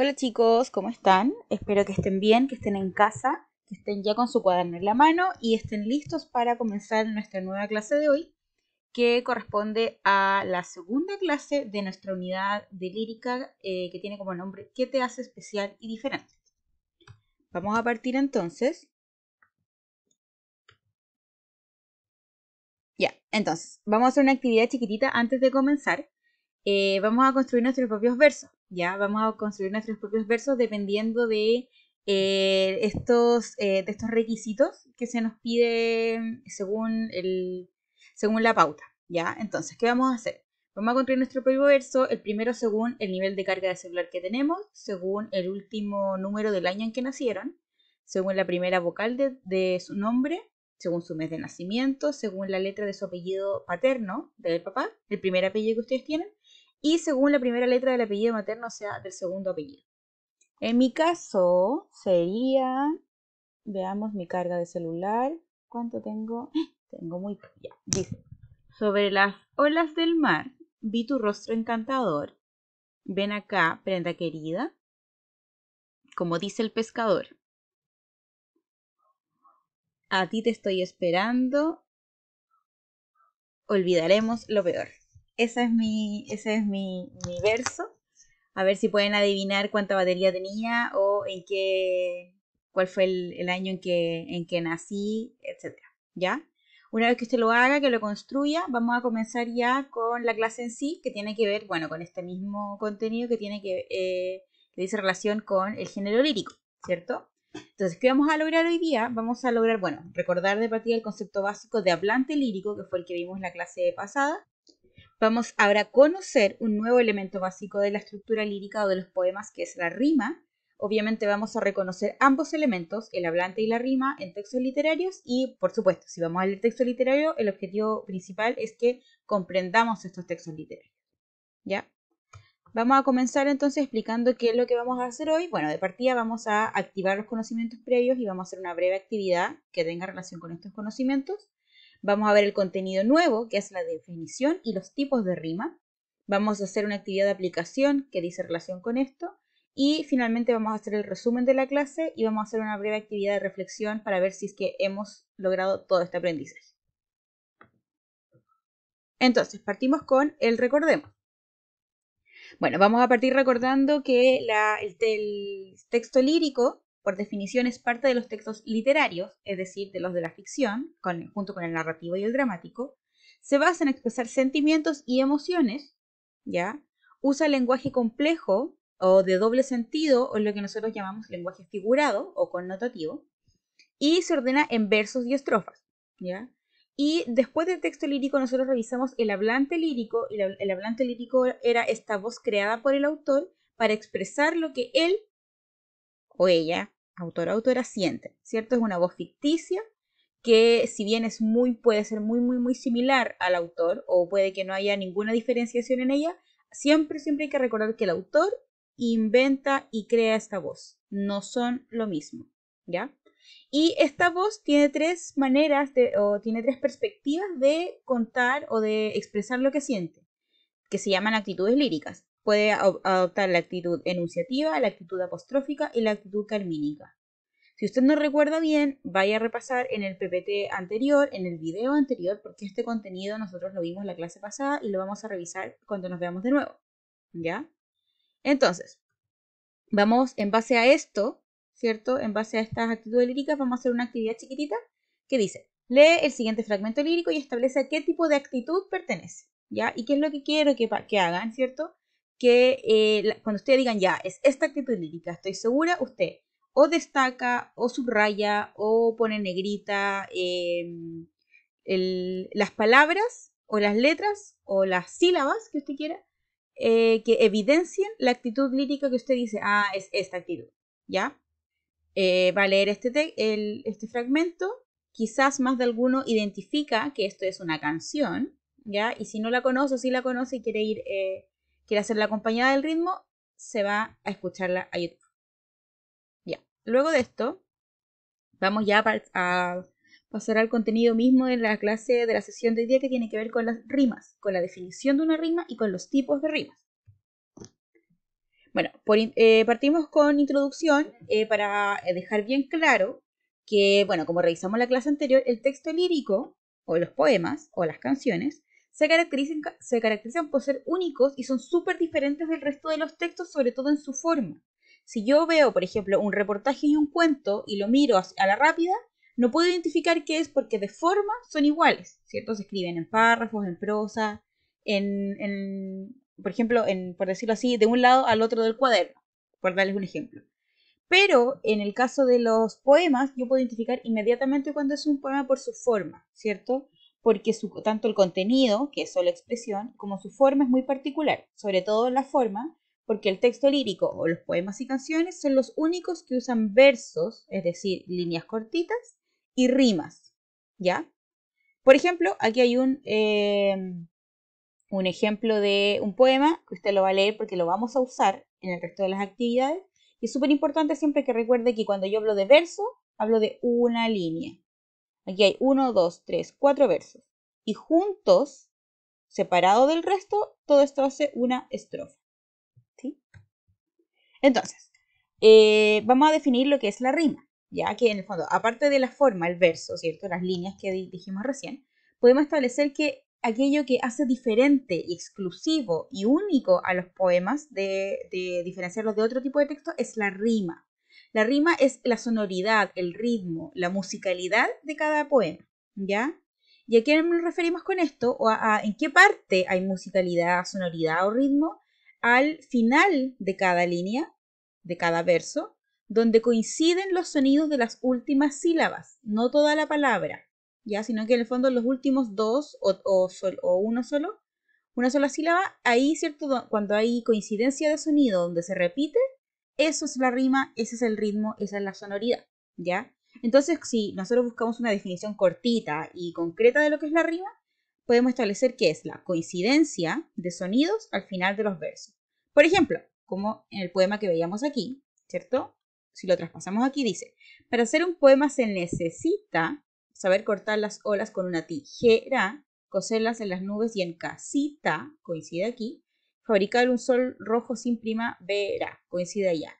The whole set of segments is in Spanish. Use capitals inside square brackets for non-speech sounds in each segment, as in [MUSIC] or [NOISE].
Hola chicos, ¿cómo están? Espero que estén bien, que estén en casa, que estén ya con su cuaderno en la mano y estén listos para comenzar nuestra nueva clase de hoy, que corresponde a la segunda clase de nuestra unidad de lírica eh, que tiene como nombre ¿Qué te hace especial y diferente? Vamos a partir entonces. Ya, entonces, vamos a hacer una actividad chiquitita antes de comenzar. Eh, vamos a construir nuestros propios versos. ¿ya? Vamos a construir nuestros propios versos dependiendo de, eh, estos, eh, de estos requisitos que se nos pide según, el, según la pauta, ¿ya? Entonces, ¿qué vamos a hacer? Vamos a construir nuestro propio verso, el primero según el nivel de carga de celular que tenemos, según el último número del año en que nacieron, según la primera vocal de, de su nombre, según su mes de nacimiento, según la letra de su apellido paterno del papá, el primer apellido que ustedes tienen, y según la primera letra del apellido materno, o sea, del segundo apellido. En mi caso sería, veamos mi carga de celular, ¿cuánto tengo? [GASPS] Tengo muy ya, dice. Sobre las olas del mar, vi tu rostro encantador. Ven acá, prenda querida. Como dice el pescador. A ti te estoy esperando. Olvidaremos lo peor. Ese es mi, ese es mi, mi verso. A ver si pueden adivinar cuánta batería tenía o en qué, cuál fue el, año en que, en que nací, etc. ¿Ya? Una vez que usted lo haga, que lo construya, vamos a comenzar ya con la clase en sí, que tiene que ver, bueno, con este mismo contenido que tiene que, eh, que dice relación con el género lírico, ¿cierto? Entonces, ¿qué vamos a lograr hoy día? Vamos a lograr, bueno, recordar de partida el concepto básico de hablante lírico, que fue el que vimos en la clase pasada, Vamos ahora a conocer un nuevo elemento básico de la estructura lírica o de los poemas, que es la rima. Obviamente vamos a reconocer ambos elementos, el hablante y la rima, en textos literarios y, por supuesto, si vamos al texto literario, el objetivo principal es que comprendamos estos textos literarios. ¿Ya? Vamos a comenzar entonces explicando qué es lo que vamos a hacer hoy. Bueno, de partida vamos a activar los conocimientos previos y vamos a hacer una breve actividad que tenga relación con estos conocimientos. Vamos a ver el contenido nuevo, que es la definición y los tipos de rima. Vamos a hacer una actividad de aplicación que dice relación con esto. Y finalmente vamos a hacer el resumen de la clase y vamos a hacer una breve actividad de reflexión para ver si es que hemos logrado todo este aprendizaje. Entonces, partimos con el recordemos. Bueno, vamos a partir recordando que el, texto lírico por definición es parte de los textos literarios, es decir, de los de la ficción, junto con el narrativo y el dramático, se basa en expresar sentimientos y emociones, ¿ya? Usa lenguaje complejo o de doble sentido, o lo que nosotros llamamos lenguaje figurado o connotativo, y se ordena en versos y estrofas, ¿ya? Y después del texto lírico nosotros revisamos el hablante lírico, y el hablante lírico era esta voz creada por el autor para expresar lo que él o ella, autor o autora, siente, ¿cierto? Es una voz ficticia que si bien es muy, puede ser muy, muy, muy similar al autor o puede que no haya ninguna diferenciación en ella, siempre, siempre hay que recordar que el autor inventa y crea esta voz, no son lo mismo, ¿ya? Y esta voz tiene tres maneras de, o tiene tres perspectivas de contar o de expresar lo que siente, que se llaman actitudes líricas. Puede adoptar la actitud enunciativa, la actitud apostrófica y la actitud carmínica. Si usted no recuerda bien, vaya a repasar en el PPT anterior, en el video anterior, porque este contenido nosotros lo vimos la clase pasada y lo vamos a revisar cuando nos veamos de nuevo. ¿Ya? Entonces, vamos en base a esto, ¿cierto? En base a estas actitudes líricas, vamos a hacer una actividad chiquitita que dice, lee el siguiente fragmento lírico y establece a qué tipo de actitud pertenece, ¿ya? Y qué es lo que quiero que, que hagan, ¿cierto? que eh, cuando usted digan ya, es esta actitud lírica, estoy segura, usted o destaca, o subraya, o pone negrita em, las palabras, o las letras, o las sílabas que usted quiera, eh, que evidencien la actitud lírica que usted dice, ah, es esta actitud, ¿ya? Eh, va a leer este, este fragmento, quizás más de alguno identifica que esto es una canción, ¿ya? Y si no la conoce si la conoce y quiere ir quiere hacer la acompañada del ritmo, se va a escucharla a YouTube. Ya, luego de esto, vamos ya a pasar al contenido mismo en la clase de la sesión de hoy día que tiene que ver con las rimas, con la definición de una rima y con los tipos de rimas. Bueno, eh, partimos con introducción eh, para eh, dejar bien claro que, bueno, como revisamos la clase anterior, el texto lírico o los poemas o las canciones se caracterizan, por ser únicos y son súper diferentes del resto de los textos, sobre todo en su forma. Si yo veo, por ejemplo, un reportaje y un cuento y lo miro a la rápida, no puedo identificar qué es porque de forma son iguales, ¿cierto? Se escriben en párrafos, en prosa, en, en por ejemplo, en, por decirlo así, de un lado al otro del cuaderno, por darles un ejemplo. Pero en el caso de los poemas, yo puedo identificar inmediatamente cuando es un poema por su forma, ¿cierto? porque tanto el contenido, que es solo expresión, como su forma es muy particular, sobre todo la forma, porque el texto lírico o los poemas y canciones son los únicos que usan versos, es decir, líneas cortitas, y rimas, ¿ya? Por ejemplo, aquí hay un, em, un ejemplo de un poema que usted lo va a leer porque lo vamos a usar en el resto de las actividades. Y es súper importante siempre que recuerde que cuando yo hablo de verso, hablo de una línea. Aquí hay uno, dos, tres, cuatro versos. Y juntos, separado del resto, todo esto hace una estrofa. Entonces, eh, vamos a definir lo que es la rima. Ya que en el fondo, aparte de la forma, el verso, ¿cierto? Las líneas que dijimos recién, podemos establecer que aquello que hace diferente, exclusivo y único a los poemas, de diferenciarlos de otro tipo de texto, es la rima. La rima es la sonoridad, el ritmo, la musicalidad de cada poema, ¿ya? ¿Y a qué nos referimos con esto? ¿O a, en qué parte hay musicalidad, sonoridad o ritmo? Al final de cada línea, de cada verso, donde coinciden los sonidos de las últimas sílabas, no toda la palabra, ¿ya? Sino que en el fondo los últimos dos o, o uno solo, una sola sílaba, ahí, ¿cierto? Cuando hay coincidencia de sonido donde se repite, eso es la rima, ese es el ritmo, esa es la sonoridad, ¿ya? Entonces, si nosotros buscamos una definición cortita y concreta de lo que es la rima, podemos establecer que es la coincidencia de sonidos al final de los versos. Por ejemplo, como en el poema que veíamos aquí, ¿cierto? Si lo traspasamos aquí, dice, para hacer un poema se necesita saber cortar las olas con una tijera, coserlas en las nubes y en casita, coincide aquí, fabricar un sol rojo sin primavera, coincide allá.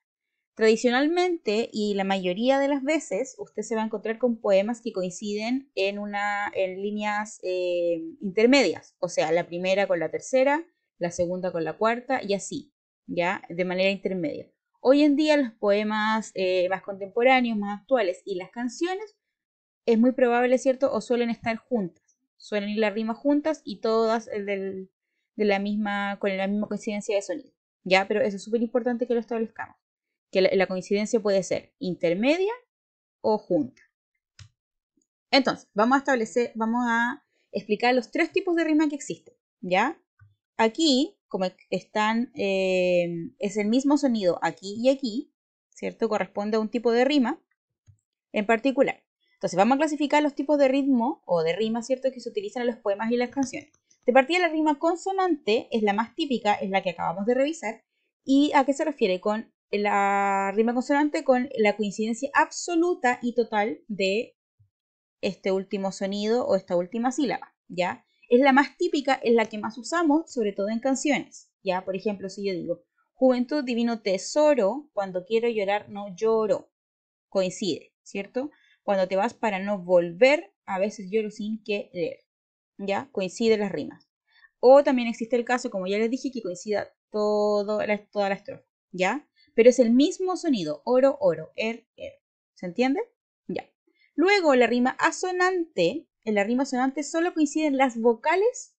Tradicionalmente, y la mayoría de las veces, usted se va a encontrar con poemas que coinciden en, una, en líneas eh, intermedias, o sea, la primera con la tercera, la segunda con la cuarta y así, ¿ya? De manera intermedia. Hoy en día los poemas eh, más contemporáneos, más actuales y las canciones es muy probable, ¿cierto? O suelen estar juntas, suelen ir las rimas juntas y todas el eh, del, de la misma, con la misma coincidencia de sonido. ¿Ya? Pero eso es súper importante que lo establezcamos. Que la, coincidencia puede ser intermedia o junta. Entonces, vamos a establecer, vamos a explicar los tres tipos de rima que existen. ¿Ya? Aquí, como están, eh, es el mismo sonido aquí y aquí, ¿cierto? Corresponde a un tipo de rima en particular. Entonces, vamos a clasificar los tipos de ritmo o de rima, ¿cierto? Que se utilizan en los poemas y las canciones. De partida la rima consonante es la más típica, es la que acabamos de revisar. ¿Y a qué se refiere con la rima consonante? Con la coincidencia absoluta y total de este último sonido o esta última sílaba, ¿ya? Es la más típica, es la que más usamos, sobre todo en canciones, ¿ya? Por ejemplo, si yo digo, juventud divino tesoro, cuando quiero llorar no lloro, coincide, ¿cierto? Cuando te vas para no volver, a veces lloro sin querer. ¿ya? Coinciden las rimas. O también existe el caso, como ya les dije, que coincida todo toda la estrofa, ¿ya? Pero es el mismo sonido, oro, oro, er, er. ¿Se entiende? Ya. Luego, la rima asonante, en la rima asonante solo coinciden las vocales,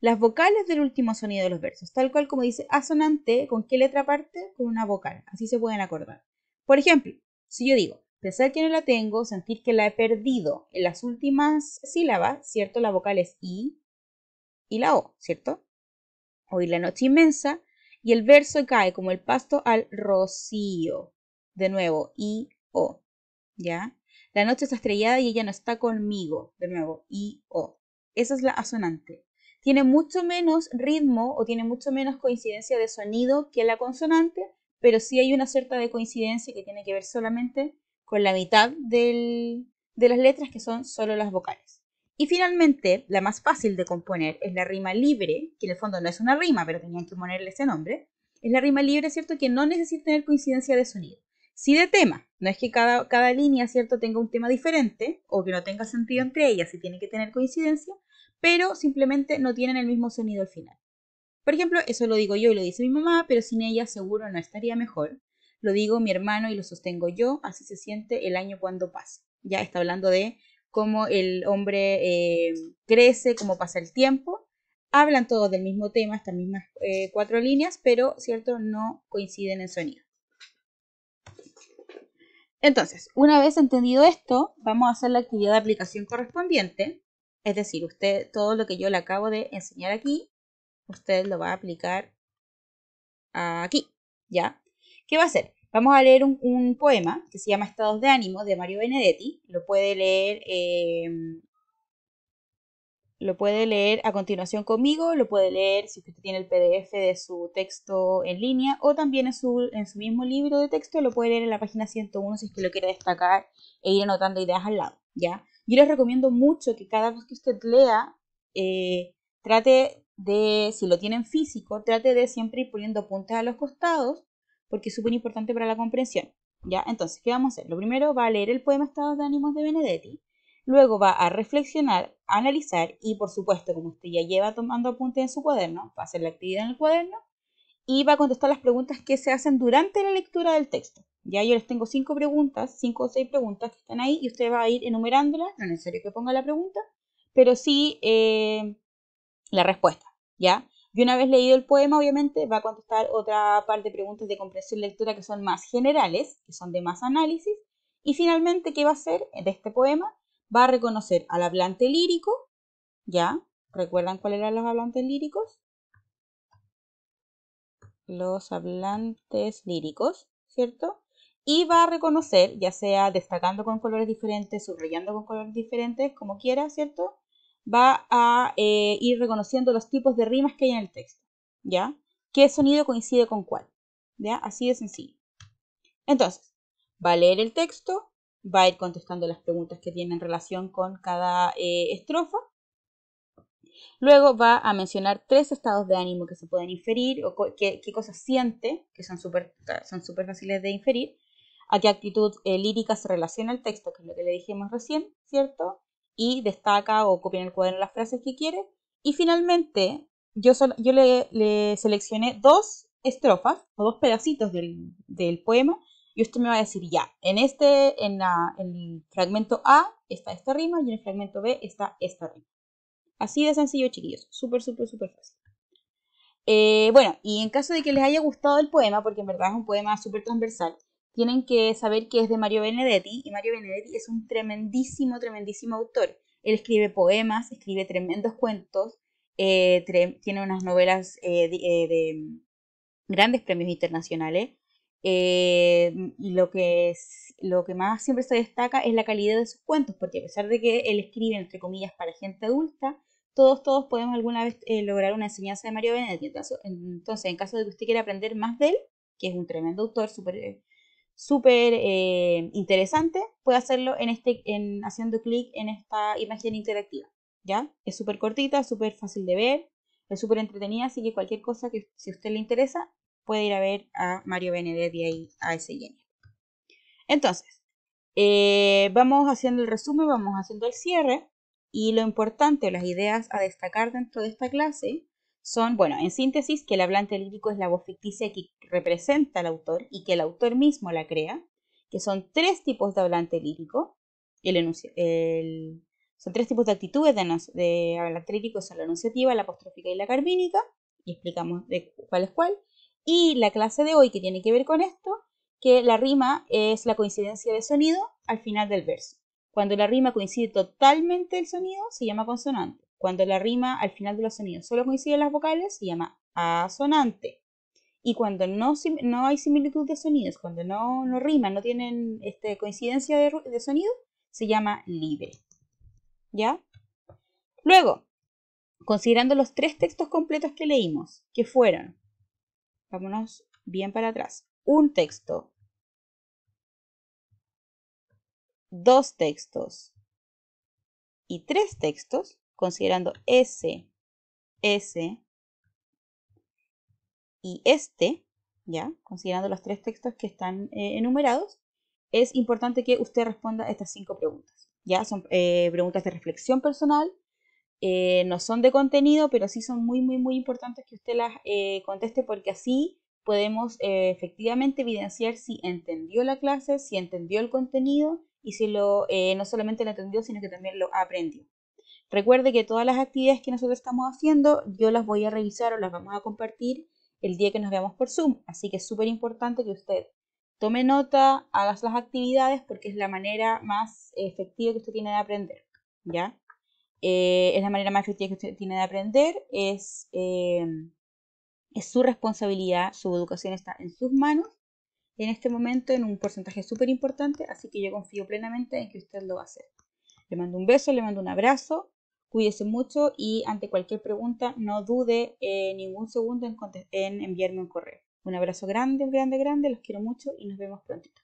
las vocales del último sonido de los versos, tal cual como dice asonante, ¿con qué letra parte? Con una vocal, así se pueden acordar. Por ejemplo, si yo digo, Pensar que no la tengo, sentir que la he perdido. En las últimas sílabas, ¿cierto? La vocal es I y la O, ¿cierto? Oír la noche inmensa. Y el verso cae como el pasto al rocío. De nuevo, I, O. ¿Ya? La noche está estrellada y ella no está conmigo. De nuevo, I, O. Esa es la asonante. Tiene mucho menos ritmo o tiene mucho menos coincidencia de sonido que la consonante, pero sí hay una cierta de coincidencia que tiene que ver solamente con la mitad de las letras que son solo las vocales. Y finalmente, la más fácil de componer es la rima libre, que en el fondo no es una rima, pero tenían que ponerle ese nombre. Es la rima libre, ¿cierto? Que no necesita tener coincidencia de sonido. Sí de tema, no es que cada, cada línea, ¿cierto?, tenga un tema diferente o que no tenga sentido entre ellas, si tiene que tener coincidencia, pero simplemente no tienen el mismo sonido al final. Por ejemplo, eso lo digo yo y lo dice mi mamá, pero sin ella seguro no estaría mejor. Lo digo mi hermano y lo sostengo yo, así se siente el año cuando pasa. Ya está hablando de cómo el hombre eh, crece, cómo pasa el tiempo. Hablan todos del mismo tema, estas mismas eh, cuatro líneas, pero, ¿cierto?, no coinciden en sonido. Entonces, una vez entendido esto, vamos a hacer la actividad de aplicación correspondiente. Es decir, usted, todo lo que yo le acabo de enseñar aquí, usted lo va a aplicar aquí, ¿ya? ¿Qué va a hacer? Vamos a leer un, poema que se llama Estados de ánimo de Mario Benedetti. Lo puede leer em, lo puede leer a continuación conmigo, lo puede leer si usted tiene el PDF de su texto en línea o también en su, mismo libro de texto, lo puede leer en la página 101 si es que lo quiere destacar e ir anotando ideas al lado, ¿ya? Yo les recomiendo mucho que cada vez que usted lea, eh, trate de, si lo tienen físico, trate de siempre ir poniendo puntas a los costados porque es súper importante para la comprensión. ¿Ya? Entonces, ¿qué vamos a hacer? Lo primero va a leer el poema Estados de Ánimos de Benedetti, luego va a reflexionar, analizar y, por supuesto, como usted ya lleva tomando apuntes en su cuaderno, va a hacer la actividad en el cuaderno y va a contestar las preguntas que se hacen durante la lectura del texto. Ya yo les tengo cinco preguntas, cinco o seis preguntas que están ahí y usted va a ir enumerándolas, no es necesario que ponga la pregunta, pero sí eh, la respuesta, ¿ya? Y una vez leído el poema, obviamente, va a contestar otra parte de preguntas de comprensión y lectura que son más generales, que son de más análisis. Y finalmente, ¿qué va a hacer de este poema? Va a reconocer al hablante lírico, ¿ya? ¿Recuerdan cuáles eran los hablantes líricos? Los hablantes líricos, ¿cierto? Y va a reconocer, ya sea destacando con colores diferentes, subrayando con colores diferentes, como quiera, ¿cierto? va a eh, ir reconociendo los tipos de rimas que hay en el texto, ¿ya? ¿Qué sonido coincide con cuál? ¿Ya? Así de sencillo. Entonces, va a leer el texto, va a ir contestando las preguntas que tienen relación con cada eh, estrofa. Luego va a mencionar tres estados de ánimo que se pueden inferir o qué, cosas siente, que son súper super fáciles de inferir, a qué actitud eh, lírica se relaciona el texto, que es lo que le dijimos recién, ¿cierto? y destaca o copia en el cuaderno las frases que quiere. Y finalmente, yo, yo le, le, seleccioné dos estrofas o dos pedacitos del, poema y usted me va a decir, ya, en este, en, el fragmento A está esta rima y en el fragmento B está esta rima. Así de sencillo, chiquillos. Súper, súper, súper fácil. Eh, bueno, y en caso de que les haya gustado el poema, porque en verdad es un poema súper transversal, tienen que saber que es de Mario Benedetti y Mario Benedetti es un tremendísimo, tremendísimo autor. Él escribe poemas, escribe tremendos cuentos, eh, tiene unas novelas eh, eh, de, mm, grandes premios internacionales. y lo que, es, lo que más siempre se destaca es la calidad de sus cuentos, porque a pesar de que él escribe, entre comillas, para gente adulta, todos, todos podemos alguna vez lograr una enseñanza de Mario Benedetti. Entonces, entonces, en caso de que usted quiera aprender más de él, que es un tremendo autor, súper súper eh, interesante, puede hacerlo en este, en, haciendo clic en esta imagen interactiva. ¿ya? Es súper cortita, súper fácil de ver, es súper entretenida, así que cualquier cosa que si a usted le interesa, puede ir a ver a Mario Benedetti ahí a ese genio. Entonces, eh, vamos haciendo el resumen, vamos haciendo el cierre y lo importante, las ideas a destacar dentro de esta clase son, bueno, en síntesis, que el hablante lírico es la voz ficticia que representa al autor y que el autor mismo la crea, que son tres tipos de hablante lírico, son tres tipos de actitudes de, hablante lírico, son la enunciativa, la apostrófica y la carbínica, y explicamos de cuál es cuál, y la clase de hoy que tiene que ver con esto, que la rima es la coincidencia de sonido al final del verso. Cuando la rima coincide totalmente el sonido, se llama consonante. Cuando la rima al final de los sonidos solo coincide en las vocales, se llama asonante. Y cuando no, no hay similitud de sonidos, cuando no, no riman, no tienen este, coincidencia de sonido, se llama libre. ¿Ya? Luego, considerando los tres textos completos que leímos, que fueron, vámonos bien para atrás, un texto, dos textos y tres textos, considerando S, S y este, ya, considerando los tres textos que están eh, enumerados, es importante que usted responda estas cinco preguntas. Ya son eh, preguntas de reflexión personal, eh, no son de contenido, pero sí son muy, muy, muy importantes que usted las conteste porque así podemos efectivamente evidenciar si entendió la clase, si entendió el contenido y si lo, no solamente lo entendió, sino que también lo aprendió. Recuerde que todas las actividades que nosotros estamos haciendo, yo las voy a revisar o las vamos a compartir el día que nos veamos por Zoom. Así que es súper importante que usted tome nota, haga las actividades porque es la manera más efectiva que usted tiene de aprender. ¿Ya? Eh, es la manera más efectiva que usted tiene de aprender, es, em, es su responsabilidad, su educación está en sus manos en este momento en un porcentaje súper importante, así que yo confío plenamente en que usted lo va a hacer. Le mando un beso, le mando un abrazo Cuídese mucho y ante cualquier pregunta no dude eh, ningún segundo en, en enviarme un correo. Un abrazo grande, grande, grande, los quiero mucho y nos vemos prontito.